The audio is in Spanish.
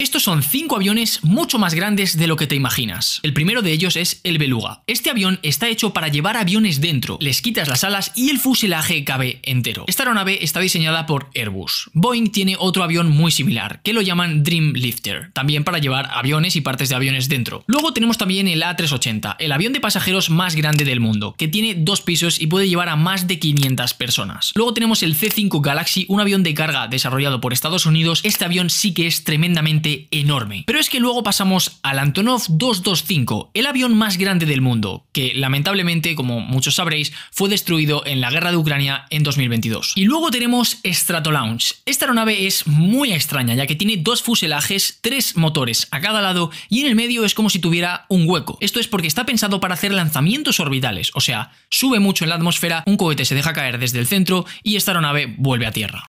Estos son cinco aviones mucho más grandes de lo que te imaginas. El primero de ellos es el Beluga. Este avión está hecho para llevar aviones dentro, les quitas las alas y el fuselaje cabe entero. Esta aeronave está diseñada por Airbus. Boeing tiene otro avión muy similar, que lo llaman Dreamlifter, también para llevar aviones y partes de aviones dentro. Luego tenemos también el A380, el avión de pasajeros más grande del mundo, que tiene dos pisos y puede llevar a más de 500 personas. Luego tenemos el C5 Galaxy, un avión de carga desarrollado por Estados Unidos. Este avión sí que es tremendamente enorme. Pero es que luego pasamos al Antonov 225, el avión más grande del mundo, que lamentablemente, como muchos sabréis, fue destruido en la guerra de Ucrania en 2022. Y luego tenemos Stratolaunch. Esta aeronave es muy extraña, ya que tiene dos fuselajes, tres motores a cada lado y en el medio es como si tuviera un hueco. Esto es porque está pensado para hacer lanzamientos orbitales, o sea, sube mucho en la atmósfera, un cohete se deja caer desde el centro y esta aeronave vuelve a tierra.